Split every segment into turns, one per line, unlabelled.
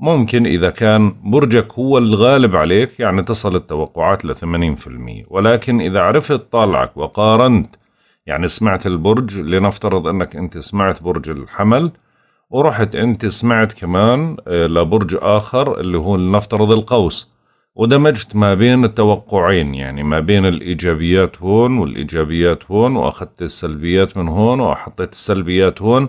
ممكن إذا كان برجك هو الغالب عليك يعني تصل التوقعات لثمانين في المية ولكن إذا عرفت طالعك وقارنت يعني سمعت البرج لنفترض أنك أنت سمعت برج الحمل ورحت أنت سمعت كمان آه، لبرج آخر اللي هو لنفترض القوس ودمجت ما بين التوقعين يعني ما بين الإيجابيات هون والإيجابيات هون وأخذت السلبيات من هون وحطيت السلبيات هون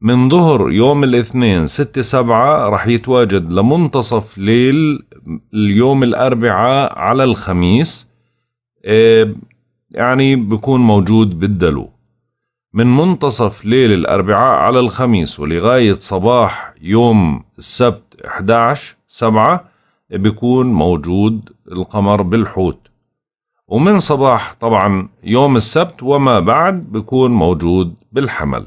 من ظهر يوم الاثنين ستة سبعة رح يتواجد لمنتصف ليل اليوم الأربعاء على الخميس آه، يعني بكون موجود بالدلو من منتصف ليل الأربعاء على الخميس ولغاية صباح يوم السبت 11 سبعة بيكون موجود القمر بالحوت ومن صباح طبعا يوم السبت وما بعد بيكون موجود بالحمل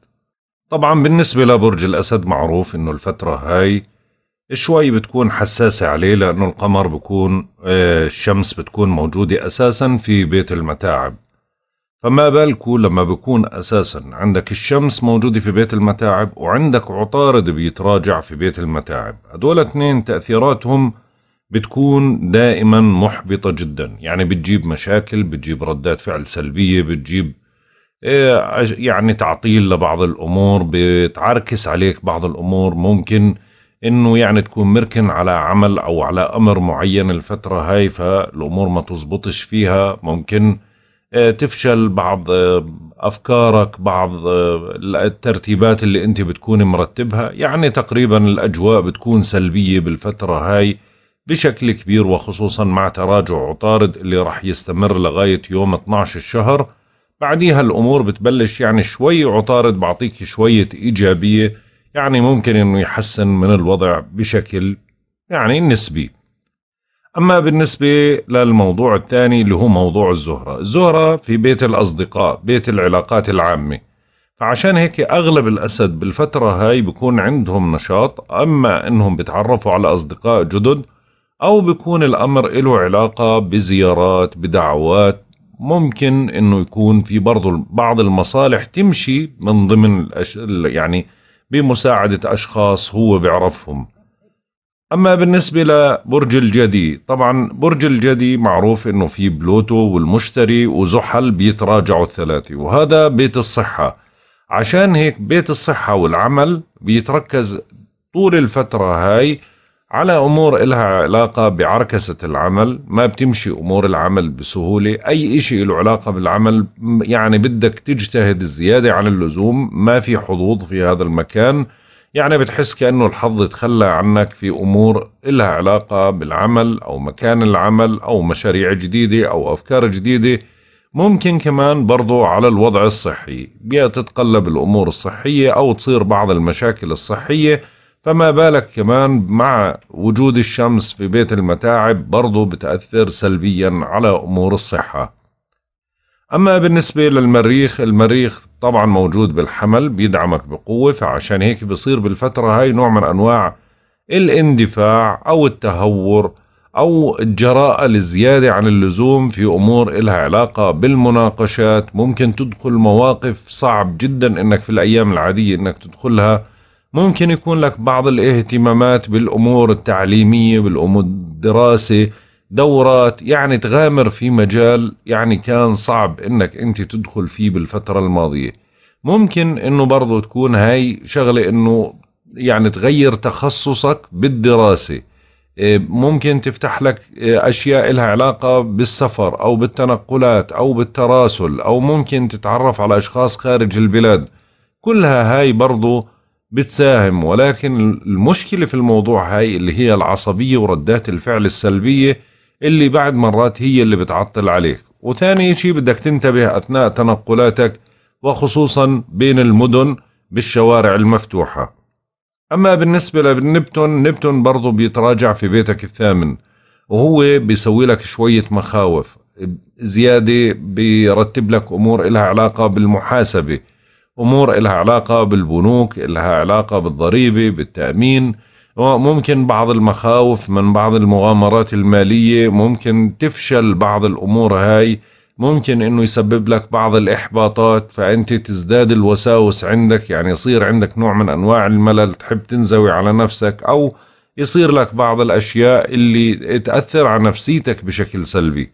طبعا بالنسبة لبرج الأسد معروف إنه الفترة هاي شوي بتكون حساسة عليه لأنه القمر بكون آه، الشمس بتكون موجودة أساسا في بيت المتاعب فما بالكو لما بكون أساسا عندك الشمس موجودة في بيت المتاعب وعندك عطارد بيتراجع في بيت المتاعب هدول اثنين تأثيراتهم بتكون دائما محبطة جدا يعني بتجيب مشاكل بتجيب ردات فعل سلبية بتجيب إيه، يعني تعطيل لبعض الامور بتعركس عليك بعض الامور ممكن انه يعني تكون مركن على عمل او على امر معين الفتره هاي فالامور ما تزبطش فيها ممكن إيه، تفشل بعض آه، افكارك بعض آه، الترتيبات اللي انت بتكون مرتبها يعني تقريبا الاجواء بتكون سلبيه بالفتره هاي بشكل كبير وخصوصا مع تراجع عطارد اللي راح يستمر لغايه يوم 12 الشهر بعديها الأمور بتبلش يعني شوي عطارد بعطيك شوية إيجابية يعني ممكن أنه يحسن من الوضع بشكل يعني نسبي أما بالنسبة للموضوع الثاني اللي هو موضوع الزهرة الزهرة في بيت الأصدقاء بيت العلاقات العامة فعشان هيك أغلب الأسد بالفترة هاي بيكون عندهم نشاط أما أنهم بتعرفوا على أصدقاء جدد أو بيكون الأمر له علاقة بزيارات بدعوات ممكن انه يكون في برضه بعض المصالح تمشي من ضمن الأش... يعني بمساعدة أشخاص هو بيعرفهم أما بالنسبة لبرج الجدي طبعا برج الجدي معروف أنه في بلوتو والمشتري وزحل بيتراجعوا الثلاثة وهذا بيت الصحة عشان هيك بيت الصحة والعمل بيتركز طول الفترة هاي على أمور إلها علاقة بعركسة العمل ما بتمشي أمور العمل بسهولة أي إشي له علاقة بالعمل يعني بدك تجتهد زيادة عن اللزوم ما في حظوظ في هذا المكان يعني بتحس كأنه الحظ تخلى عنك في أمور إلها علاقة بالعمل أو مكان العمل أو مشاريع جديدة أو أفكار جديدة ممكن كمان برضو على الوضع الصحي بيا تتقلب الأمور الصحية أو تصير بعض المشاكل الصحية فما بالك كمان مع وجود الشمس في بيت المتاعب برضو بتأثر سلبيا على أمور الصحة أما بالنسبة للمريخ المريخ طبعا موجود بالحمل بيدعمك بقوة فعشان هيك بصير بالفترة هاي نوع من أنواع الاندفاع أو التهور أو الجراءة الزيادة عن اللزوم في أمور إلها علاقة بالمناقشات ممكن تدخل مواقف صعب جدا إنك في الأيام العادية إنك تدخلها ممكن يكون لك بعض الاهتمامات بالأمور التعليمية بالأمور الدراسة دورات يعني تغامر في مجال يعني كان صعب انك انت تدخل فيه بالفترة الماضية ممكن انه برضو تكون هاي شغلة انه يعني تغير تخصصك بالدراسة إيه، ممكن تفتح لك إيه، أشياء لها علاقة بالسفر أو بالتنقلات أو بالتراسل أو ممكن تتعرف على أشخاص خارج البلاد كلها هاي برضو بتساهم ولكن المشكلة في الموضوع هاي اللي هي العصبية وردات الفعل السلبية اللي بعد مرات هي اللي بتعطل عليك وثاني شيء بدك تنتبه أثناء تنقلاتك وخصوصا بين المدن بالشوارع المفتوحة أما بالنسبة لنبتون نبتون برضه بيتراجع في بيتك الثامن وهو بيسوي لك شوية مخاوف زيادة بيرتب لك أمور إلها علاقة بالمحاسبة امور إلها علاقه بالبنوك إلها علاقه بالضريبه بالتامين وممكن بعض المخاوف من بعض المغامرات الماليه ممكن تفشل بعض الامور هاي ممكن انه يسبب لك بعض الاحباطات فانت تزداد الوساوس عندك يعني يصير عندك نوع من انواع الملل تحب تنزوي على نفسك او يصير لك بعض الاشياء اللي تاثر على نفسيتك بشكل سلبي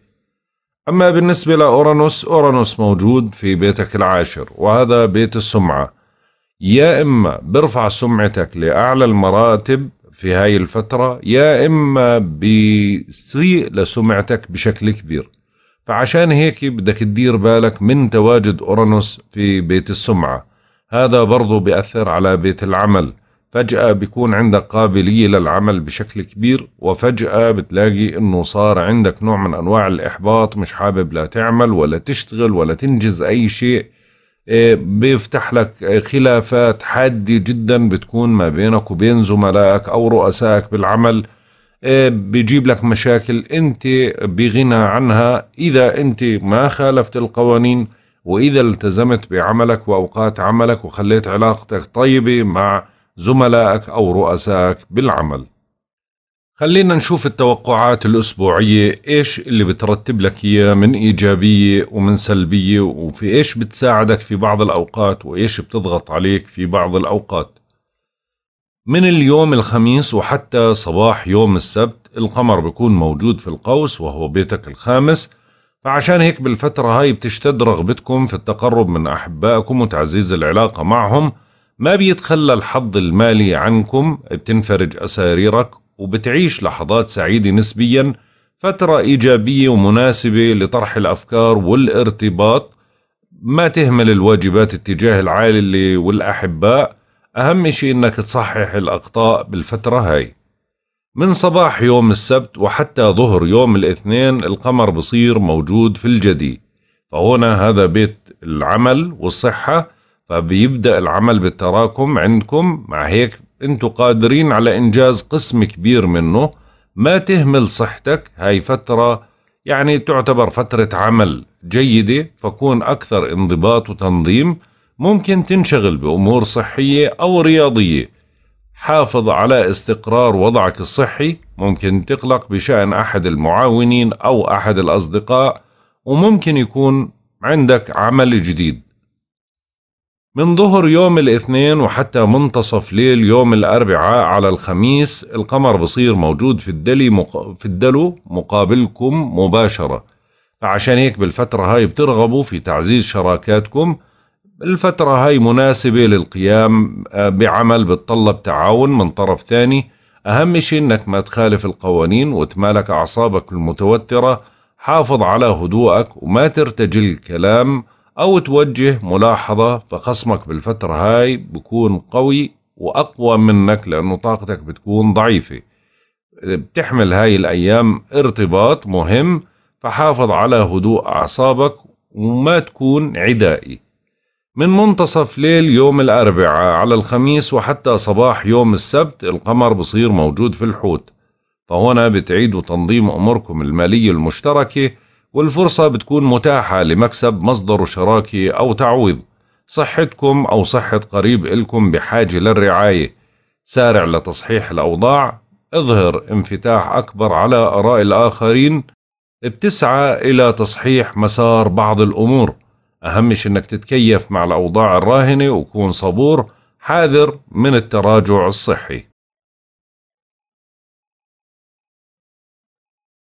أما بالنسبة لأورانوس أورانوس موجود في بيتك العاشر وهذا بيت السمعة يا إما برفع سمعتك لأعلى المراتب في هاي الفترة يا إما بيسيء لسمعتك بشكل كبير فعشان هيك بدك تدير بالك من تواجد أورانوس في بيت السمعة هذا برضو بيأثر على بيت العمل فجأة بيكون عندك قابلية للعمل بشكل كبير وفجأة بتلاقي انه صار عندك نوع من انواع الاحباط مش حابب لا تعمل ولا تشتغل ولا تنجز اي شيء إيه، بيفتح لك خلافات حادة جدا بتكون ما بينك وبين زملائك او رؤسائك بالعمل إيه، بيجيب لك مشاكل انت بغنى عنها اذا انت ما خالفت القوانين واذا التزمت بعملك واوقات عملك وخليت علاقتك طيبة مع زملائك أو رؤسائك بالعمل خلينا نشوف التوقعات الأسبوعية إيش اللي بترتب لك إياه من إيجابية ومن سلبية وفي إيش بتساعدك في بعض الأوقات وإيش بتضغط عليك في بعض الأوقات من اليوم الخميس وحتى صباح يوم السبت القمر بيكون موجود في القوس وهو بيتك الخامس فعشان هيك بالفترة هاي بتشتد رغبتكم في التقرب من أحبائكم وتعزيز العلاقة معهم ما بيتخلى الحظ المالي عنكم بتنفرج أساريرك وبتعيش لحظات سعيدة نسبيا فترة إيجابية ومناسبة لطرح الأفكار والارتباط ما تهمل الواجبات اتجاه العائلة والأحباء أهم شيء أنك تصحح الأخطاء بالفترة هاي من صباح يوم السبت وحتى ظهر يوم الاثنين القمر بصير موجود في الجدي فهنا هذا بيت العمل والصحة فبيبدأ العمل بالتراكم عندكم مع هيك انتوا قادرين على إنجاز قسم كبير منه ما تهمل صحتك هاي فترة يعني تعتبر فترة عمل جيدة فكون أكثر انضباط وتنظيم ممكن تنشغل بأمور صحية أو رياضية حافظ على استقرار وضعك الصحي ممكن تقلق بشأن أحد المعاونين أو أحد الأصدقاء وممكن يكون عندك عمل جديد من ظهر يوم الاثنين وحتى منتصف ليل يوم الأربعاء على الخميس القمر بصير موجود في الدلي مق... في الدلو مقابلكم مباشرة فعشان هيك بالفترة هاي بترغبوا في تعزيز شراكاتكم الفترة هاي مناسبة للقيام آه، بعمل بتطلب تعاون من طرف ثاني أهم شيء إنك ما تخالف القوانين وتمالك أعصابك المتوترة حافظ على هدوءك وما ترتجل الكلام أو توجه ملاحظة فخصمك بالفترة هاي بكون قوي وأقوى منك لأنه طاقتك بتكون ضعيفة بتحمل هاي الأيام ارتباط مهم فحافظ على هدوء أعصابك وما تكون عدائي من منتصف ليل يوم الأربعاء على الخميس وحتى صباح يوم السبت القمر بصير موجود في الحوت فهنا بتعيدوا تنظيم أموركم المالية المشتركة والفرصة بتكون متاحة لمكسب مصدر شراكي أو تعويض صحتكم أو صحة قريب إلكم بحاجة للرعاية سارع لتصحيح الأوضاع اظهر انفتاح أكبر على آراء الآخرين بتسعى إلى تصحيح مسار بعض الأمور أهم أنك تتكيف مع الأوضاع الراهنة وكون صبور حاذر من التراجع الصحي